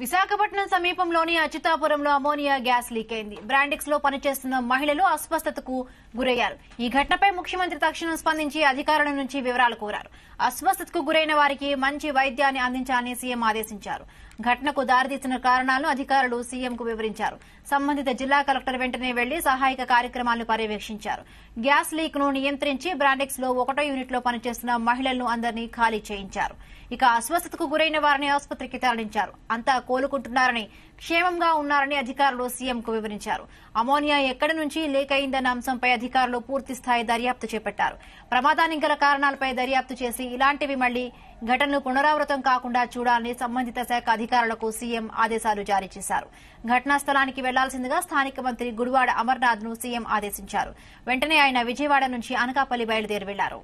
విశాఖపట్నం సమీపంలోని అచ్యుతాపురంలో ammonia gas leak అయింది బ్రాండిక్స్ లో పనిచేస్తున్న మహిళలు అస్వస్థతకు గురయ్యారు ఈ ఘటనపై ముఖ్యమంత్రి తక్షణం స్పందించి అధికారుల నుంచి వివరాలు కోరారు అస్వస్థతకు గురైన వారికి మంచి వైద్యాన్ని అందించాలని సీఎం ఆదేశించారు ఘటనకు దారితీసిన కారణాలను అధికారులు సీఎంకు వివరించారు సంబంధిత జిల్లా కలెక్టర్ వెంటనే వెళ్లి సహాయక కార్యక్రమాలను పర్యవేక్షించారు గ్యాస్ లీక్ ను నియంత్రించి బ్రాండెక్స్ లో ఒకటో యూనిట్ లో పనిచేస్తున్న మహిళలను అందరినీ ఖాళీ చేయించారు ఇక అస్వస్థతకు గురైన వారిని ఆసుపత్రికి తరలించారు అంతా కోలుకుంటున్నారని క్షేమంగా ఉన్నారని అధికారులు సీఎంకు వివరించారు అమోనియా ఎక్కడి నుంచి లీక్ అయిందన్న అంశంపై అధికారులు పూర్తిస్థాయి దర్యాప్తు చేపట్టారు ప్రమాదానికి గల కారణాలపై దర్యాప్తు చేసి ఇలాంటివి మళ్లీ ఘటనలు పునరావృతం కాకుండా చూడాలని సంబంధిత శాఖ అధికారులు అధికారులకు సీఎం ఆదేశాలు జారీ చేశారు ఘటనా స్థలానికి వెళ్లాల్సిందిగా స్థానిక మంత్రి గుడివాడ అమర్నాథ్ ను సీఎం ఆదేశించారు వెంటనే ఆయన విజయవాడ నుంచి అనకాపల్లి బయలుదేరి వెళ్లారు